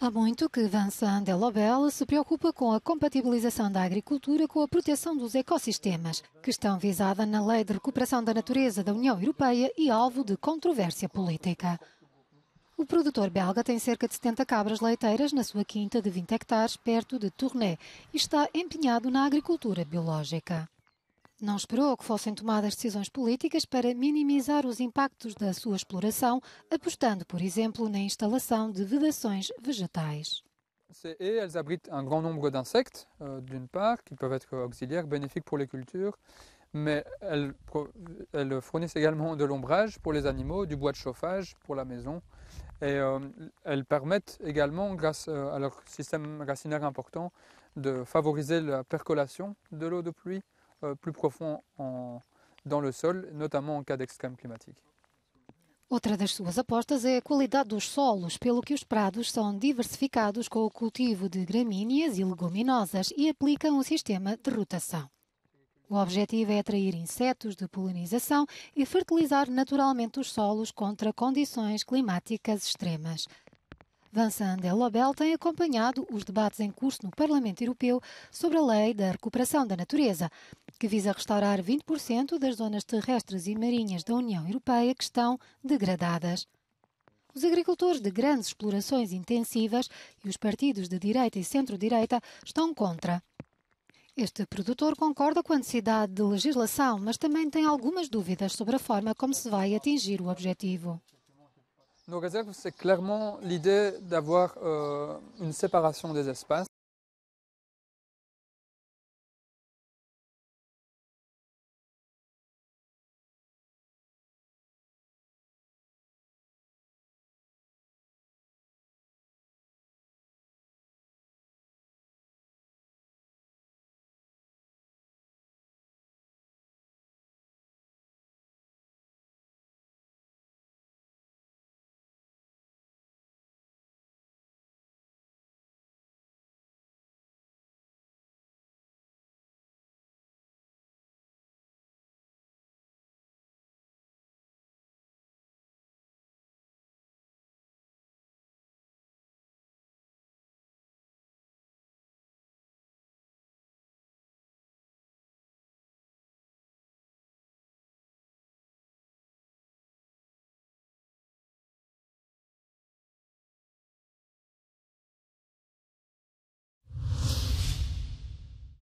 Há muito que Vincent Delobel se preocupa com a compatibilização da agricultura com a proteção dos ecossistemas, questão visada na Lei de Recuperação da Natureza da União Europeia e alvo de controvérsia política. O produtor belga tem cerca de 70 cabras leiteiras na sua quinta de 20 hectares perto de Tournai e está empenhado na agricultura biológica. Não esperou que fossem tomadas decisões políticas para minimizar os impactos da sua exploração, apostant, par exemple, na instalação de vedações vegetais. Ces haies, elles abritent un grand nombre d'insectes, euh, d'une part, qui peuvent être auxiliaires, bénéfiques pour les cultures, mais elles, fournissent également de l'ombrage pour les animaux, du bois de chauffage pour la maison, et euh, elles permettent également, grâce euh, à leur système racinaire important, de favoriser la percolation de l'eau de pluie, Euh, plus profond en, dans le sol, notamment en cas d'extrême climatique. Outra das suas apostas é a qualidade dos solos, pelo que os prados são diversificados com o cultivo de gramíneas e leguminosas e aplicam um sistema de rotação. O objetivo é atrair insetos de polinização e fertilizar naturalmente os solos contra condições climáticas extremas. Vincent Delobel tem acompanhado os debates em curso no Parlamento Europeu sobre a Lei da Recuperação da Natureza, que visa restaurar 20% das zonas terrestres e marinhas da União Europeia que estão degradadas. Os agricultores de grandes explorações intensivas e os partidos de direita e centro-direita estão contra. Este produtor concorda com a necessidade de legislação, mas também tem algumas dúvidas sobre a forma como se vai atingir o objetivo. reserva, é claramente a ideia euh, de haver uma separação dos espaços.